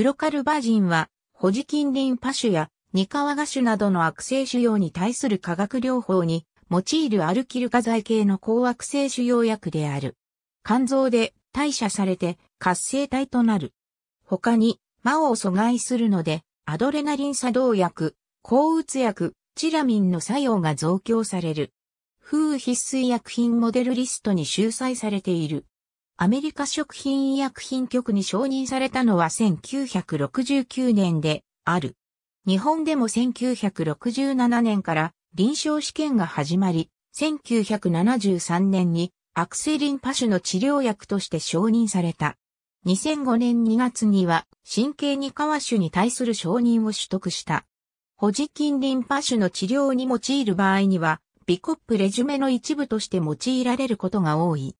プロカルバジンは、ホジキンリンパ種やニカワガ種などの悪性腫瘍に対する化学療法に用いるアルキル化剤系の抗悪性腫瘍薬である。肝臓で代謝されて活性体となる。他に、魔を阻害するので、アドレナリン作動薬、抗うつ薬、チラミンの作用が増強される。風必須医薬品モデルリストに収載されている。アメリカ食品医薬品局に承認されたのは1969年である。日本でも1967年から臨床試験が始まり、1973年にアクセリンパ種の治療薬として承認された。2005年2月には神経カ皮種に対する承認を取得した。ホジキンリンパ種の治療に用いる場合には、ビコップレジュメの一部として用いられることが多い。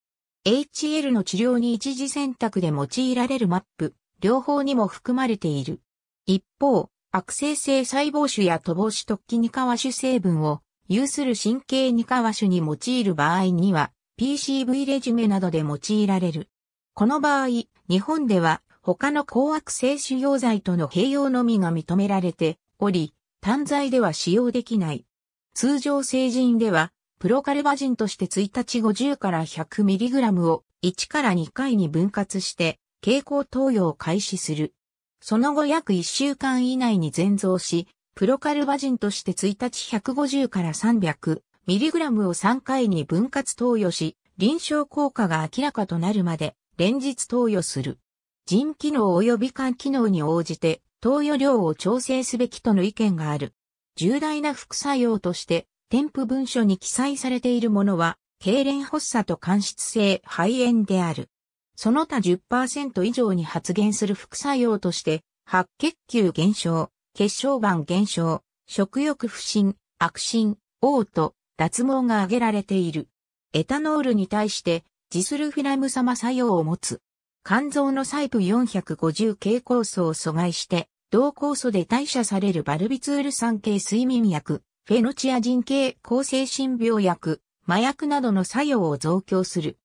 HL の治療に一時選択で用いられるマップ、両方にも含まれている。一方、悪性性細胞種や突防腫突起カワ種成分を有する神経カワ種に用いる場合には PCV レジュメなどで用いられる。この場合、日本では他の高悪性腫瘍剤との併用のみが認められており、単剤では使用できない。通常成人ではプロカルバジンとして1日50から 100mg を1から2回に分割して経口投与を開始する。その後約1週間以内に全増し、プロカルバジンとして1日150から 300mg を3回に分割投与し、臨床効果が明らかとなるまで連日投与する。腎機能及び肝機能に応じて投与量を調整すべきとの意見がある。重大な副作用として添付文書に記載されているものは、痙攣発作と間質性肺炎である。その他10%以上に発現する副作用として、白血球減少、血小板減少、食欲不振、悪心、嘔吐、脱毛が挙げられている。エタノールに対して、ジスルフィラム様作用を持つ。肝臓の細部450系酵素を阻害して、同酵素で代謝されるバルビツール酸系睡眠薬、フェノチア人系抗精神病薬、麻薬などの作用を増強する。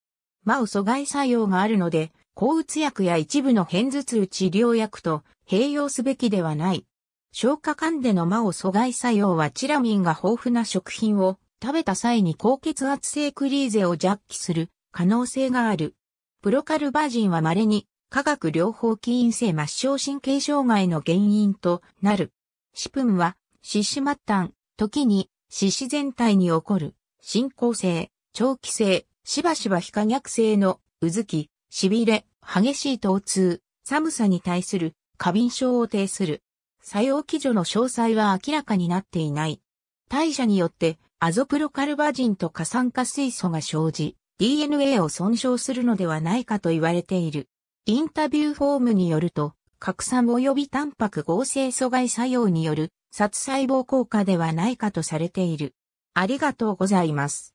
麻を阻害作用があるので、抗うつ薬や一部の片頭痛治療薬と併用すべきではない。消化管での麻を阻害作用はチラミンが豊富な食品を食べた際に高血圧性クリーゼを弱気する可能性がある。プロカルバジンは稀に化学療法起因性末梢神経障害の原因となる。シプンはシシマッタン、時に、四肢全体に起こる、進行性、長期性、しばしば非可逆性の、うずき、痺れ、激しい疼痛、寒さに対する、過敏症を呈する。作用基準の詳細は明らかになっていない。代謝によって、アゾプロカルバジンと過酸化水素が生じ、DNA を損傷するのではないかと言われている。インタビューフォームによると、拡散及びタンパク合成阻害作用による殺細胞効果ではないかとされている。ありがとうございます。